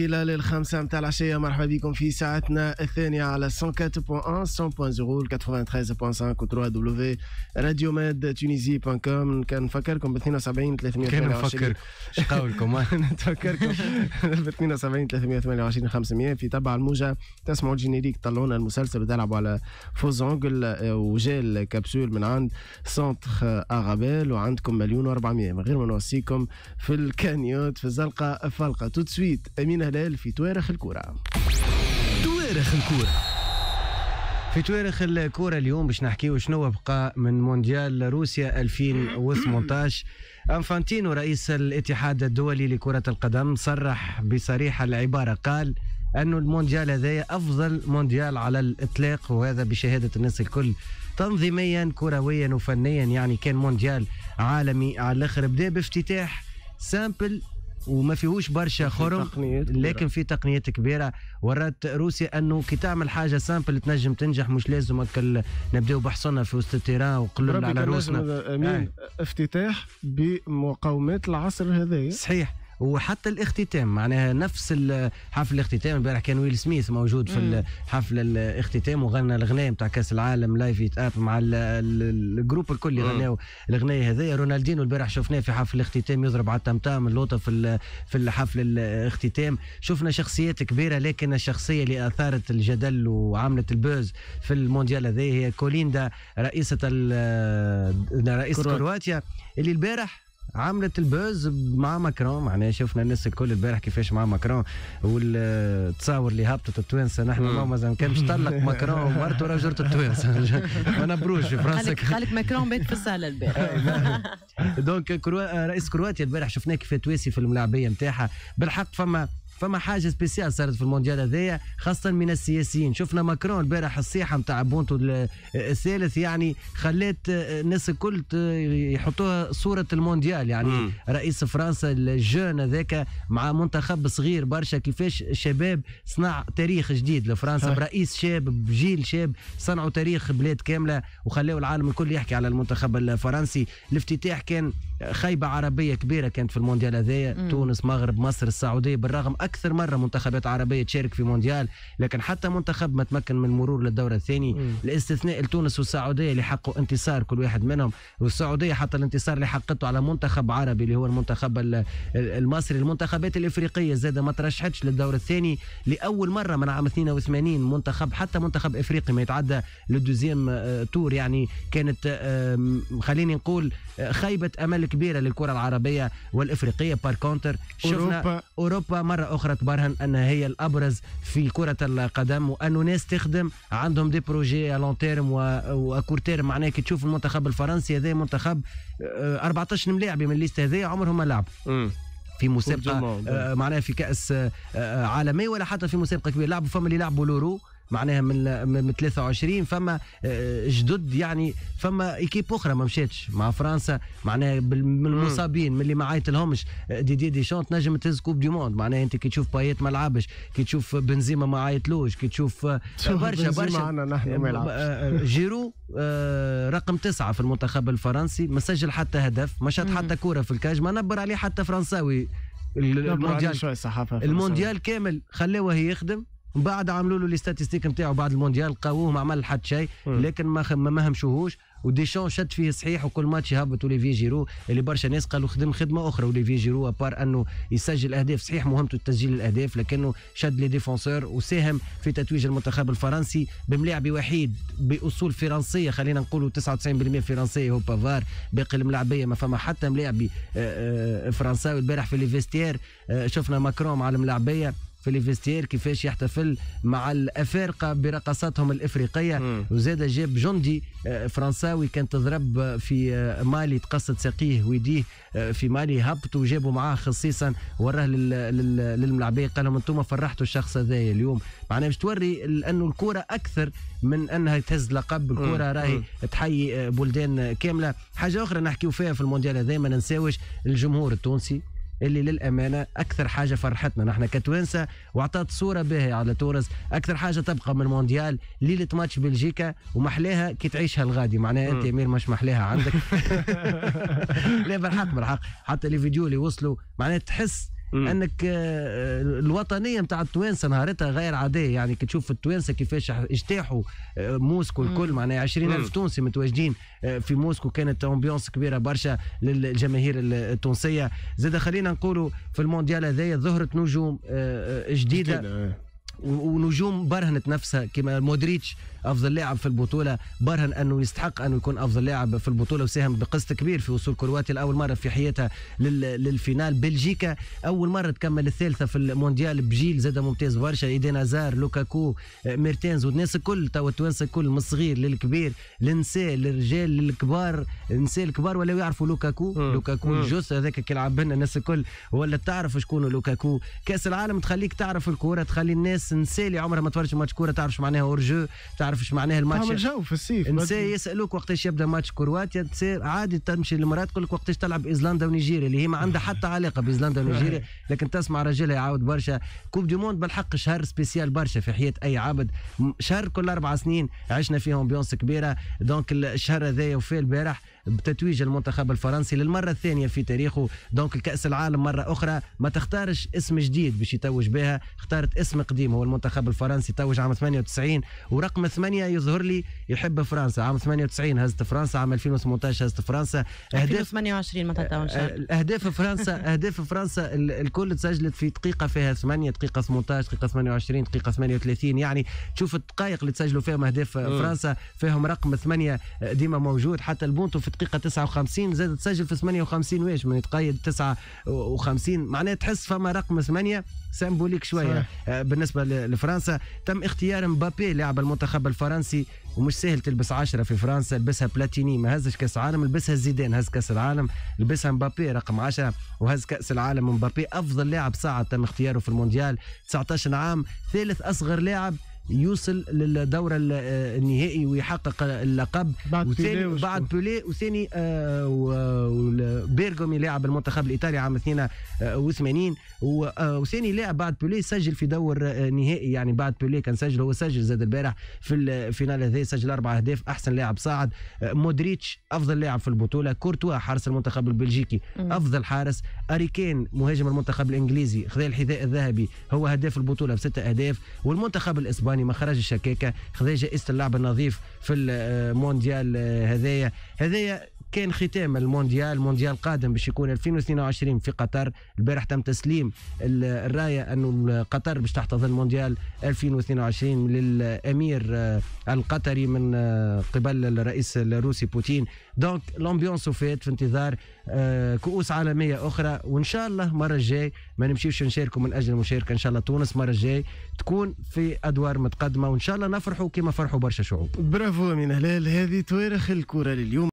كلا للخمسة متاع العشية مرحبا بكم في ساعتنا الثانية على 104.1 100.0 93.5 و 3 راديو ماد تونيزي بان كوم كنفكركم ب 72 328 كان نفكركم ب 72 328 500 في تبع الموجة تسمعوا الجينيريك طلعونا المسلسل وتلعبوا على انجل آه، وجا الكبسول من عند سنتر أغابيل وعندكم مليون و400 من غير ما نوصيكم في الكانيوت في الزلقة فلقة تو سويت أمينة هلال في تواريخ الكرة تواريخ الكرة في تواريخ الكوره اليوم باش نحكيو شنو بقى من مونديال روسيا 2018 انفانتينو رئيس الاتحاد الدولي لكره القدم صرح بصريح العباره قال أنه المونديال هذايا أفضل مونديال على الإطلاق وهذا بشهادة الناس الكل تنظيميا كرويا وفنيا يعني كان مونديال عالمي على الآخر بدا بافتتاح سامبل وما فيهوش برشا خرم لكن في تقنيات كبيره ورات روسيا انه كي تعمل حاجه سامبل تنجم تنجح مش لازم نبداو بحصنا في وسط التيران وقلل على روسنا امين آه. افتتاح بمقاومات العصر هذايا صحيح وحتى الاختتام معناها نفس حفل الاختتام البارح كان ويل سميث موجود في حفل الاختتام وغنى الغناية نتاع كاس العالم لايف ايت اب مع الجروب الكل اللي غناو الاغنيه هذيا رونالدينو البارح شفناه في حفل الاختتام يضرب على التمتام اللوطه في في حفل الاختتام شفنا شخصيات كبيره لكن الشخصيه اللي اثارت الجدل وعملت البوز في المونديال هذا هي كوليندا رئيسه رئيسه كرواتيا اللي البارح عملت البوز مع ماكرون معناها شفنا الناس الكل البارح كيفاش مع ماكرون والتصاور اللي هبطت التوانسه نحن ماما مازال كان طلق ماكرون ومرته راه جرت التوانسه ما نبروش في فرنسا خالك ماكرون بيت في الصاله البارح دونك نعم. كرو... رئيس كرواتيا البارح شفناه كيف تواسي في الملاعبيه نتاعها بالحق فما فما حاجه سبيسيال صارت في المونديال هذايا خاصه من السياسيين شفنا ماكرون البارح الصيحه نتاع بونتو الثالث يعني خلات آه، الناس الكل يحطوها صوره المونديال يعني مم. رئيس فرنسا الجون هذاك مع منتخب صغير برشا كيفاش الشباب صنع تاريخ جديد لفرنسا برئيس شاب بجيل شاب صنعوا تاريخ بلاد كامله وخلاو العالم الكل يحكي على المنتخب الفرنسي الافتتاح كان خيبه عربيه كبيره كانت في المونديال هذايا تونس مغرب مصر السعوديه بالرغم اكثر مره منتخبات عربيه تشارك في مونديال لكن حتى منتخب ما تمكن من المرور للدوره الثانيه الاستثناء لتونس والسعوديه اللي حقوا انتصار كل واحد منهم والسعوديه حتى الانتصار اللي حققته على منتخب عربي اللي هو المنتخب المصري المنتخبات الافريقيه زاد ما ترشحتش للدور الثاني لاول مره من عام 82 منتخب حتى منتخب افريقي ما يتعدى للدوزيام آه، تور يعني كانت خليني نقول آه، خيبه امل كبيره للكره العربيه والافريقيه بار كونتر شفنا اوروبا, أوروبا مره اخرى أخرى تبرهن أنها هي الأبرز في كرة القدم وأن ناس تخدم عندهم دي بروجي لون تيرم وأكور تيرم معناها كي تشوف المنتخب الفرنسي هذا منتخب 14 آه، ملاعب من الليست هذايا عمرهم ما لعبوا في مسابقه آه، معناها في كاس آه، عالمي ولا حتى في مسابقه كبيره لعبوا فما اللي لعبوا لورو معناها من من 23 فما آه، جدد يعني فما ايكيب اخرى ما مشاتش مع فرنسا معناها من المصابين من اللي ما عيطلهمش ديدي آه، دي شونت نجم تهز كوب دي موند معناها انت كي تشوف بايات ما لعبش كي تشوف بنزيما ما عيطلوش كي تشوف آه، برشا برشا جيرو رقم تسعة في المنتخب الفرنسي ما سجل حتى هدف ما شاط حتى كورة في الكاج ما نبر عليه حتى فرنساوي المونديال المونديال كامل خلاوه يخدم من بعد عملوا له لي نتاعو بعد المونديال لقاوه ما عمل حتى شيء لكن ما ما همشوهوش وديشان شد فيه صحيح وكل ماتش يهبط اوليفي جيرو اللي برشا ناس قالوا خدم خدمه اخرى اوليفي جيرو ابار انه يسجل اهداف صحيح مهمته تسجيل الاهداف لكنه شد لي ديفونسور وساهم في تتويج المنتخب الفرنسي بملاعب وحيد باصول فرنسيه خلينا نقولوا 99% فرنسيه هو بافار باقي الملاعبيه ما فما حتى ملاعبي آه، آه، فرنساوي البارح في ليفيستير آه، شفنا ماكرون مع الملاعبيه في ليفستير كيفاش يحتفل مع الافارقه برقصاتهم الافريقيه وزاد جاب جندي آه، فرنساوي كان تضرب في آه، مالي تقصد ساقيه ويديه آه، في مالي هبط وجابوا معاه خصيصا وراه للملعبيه قال لهم انتم فرحتوا الشخص هذا اليوم معناها باش توري انه الكوره اكثر من انها تهز لقب الكوره راهي تحيي بلدان كامله حاجه اخرى نحكيو فيها في المونديال هذا ما ننساوش الجمهور التونسي اللي للامانه اكثر حاجه فرحتنا نحن كتوانسه وعطات صوره باهيه على تونس اكثر حاجه تبقى من المونديال ليله ماتش بلجيكا ومحلاها كي تعيشها الغادي معناها انت امير مش محلاها عندك لا بالحق بالحق حتى لي فيديو اللي وصلوا معناها تحس مم. انك آه، آه، الوطنيه نتاع التوانسه نهارتها غير عاديه يعني كي تشوف التوانسه كيفاش اجتاحوا آه، موسكو الكل معناها 20000 تونسي متواجدين في موسكو كانت امبيونس كبيره برشا للجماهير التونسيه زاد خلينا نقولوا في المونديال هذايا ظهرت نجوم جديده ونجوم برهنت نفسها كما مودريتش افضل لاعب في البطوله برهن انه يستحق انه يكون افضل لاعب في البطوله وساهم بقسط كبير في وصول كرواتيا لاول مره في حياتها للفينال بلجيكا اول مره تكمل الثالثه في المونديال بجيل زاد ممتاز برشا ايدين ازار لوكاكو ميرتينز والناس الكل توا التوانسه الكل من الصغير للكبير للنساء للرجال للكبار النساء الكبار ولا يعرفوا لوكاكو لوكاكو الجوس هذاك كيلعب لنا الناس الكل ولا تعرف شكون لوكاكو كاس العالم تخليك تعرف الكوره تخلي الناس الناس اللي عمرها ما تفرجت ماتش كوره تعرف معناها اور جو تعرف شو معناها الماتش تعمل جو في الصيف نساء يسالوك وقتاش يبدا ماتش كرواتيا نساء عادي تمشي للمراه تقول لك وقتاش تلعب ايزلندا ونيجيريا اللي هي ما عندها حتى علاقه بايزلندا ونيجيريا لكن تسمع راجلها يعاود برشا كوب دي موند بالحق شهر سبيسيال برشا في حياه اي عبد شهر كل اربع سنين عشنا فيه امبيونس كبيره دونك الشهر هذايا وفيه البارح بتتويج المنتخب الفرنسي للمرة الثانية في تاريخه دونك الكأس العالم مرة أخرى ما تختارش اسم جديد باش يتوج بها اختارت اسم قديم هو المنتخب الفرنسي توج عام 98 ورقم ثمانية يظهر لي يحب فرنسا عام 98 هزت فرنسا عام 2018 هزت فرنسا أهداف 28 ما آه، آه، أهداف فرنسا أهداف فرنسا الكل تسجلت في دقيقة فيها 8 دقيقة 18 دقيقة 28 دقيقة 38 يعني تشوف الدقائق اللي تسجلوا فيهم أهداف فرنسا فيهم رقم ثمانية ديما موجود حتى البونتو في في دقيقه 59 زاد تسجل في 58 واش من يتقيد 59 معناها تحس فما رقم 8 سامبوليك شويه صحيح. آه، بالنسبه لفرنسا تم اختيار مبابي لاعب المنتخب الفرنسي ومش سهل تلبس 10 في فرنسا لبسها بلاتيني ما هزش كاس عالم لبسها زيدان هز كاس العالم لبسها مبابي رقم 10 وهز كاس العالم مبابي افضل لاعب ساعه تم اختياره في المونديال 19 عام ثالث اصغر لاعب يوصل للدوره النهائي ويحقق اللقب بعد وثاني بيلي بعد بولي وثاني آه، بيرغومي لاعب المنتخب الايطالي عام 82 آه، آه، وثاني لاعب بعد بولي سجل في دور نهائي يعني بعد بولي كان سجل هو سجل زاد البارح في الفينال هذا سجل اربع اهداف احسن لاعب صاعد مودريتش افضل لاعب في البطوله كورتوا حارس المنتخب البلجيكي افضل حارس اريكين مهاجم المنتخب الانجليزي خذا الحذاء الذهبي هو هداف البطوله بسته اهداف والمنتخب الاسباني يعني ما خرجش هكاكا خذا جائزه اللاعب النظيف في المونديال آه، هذايا هذايا كان ختام المونديال المونديال قادم باش يكون 2022 في قطر البارح تم تسليم الرايه انه قطر باش تحتضن مونديال 2022 للامير آه، القطري من آه، قبل الرئيس الروسي بوتين دونك لومبيونس وفات في انتظار آه، كؤوس عالميه اخرى وان شاء الله مره الجاي ما نمشيوش نشاركوا من اجل المشاركه ان شاء الله تونس مره الجاي تكون في ادوار متقدمه وان شاء الله نفرحوا كما فرحوا برشا شعوب برافو من هلال هذه تواريخ الكره لليوم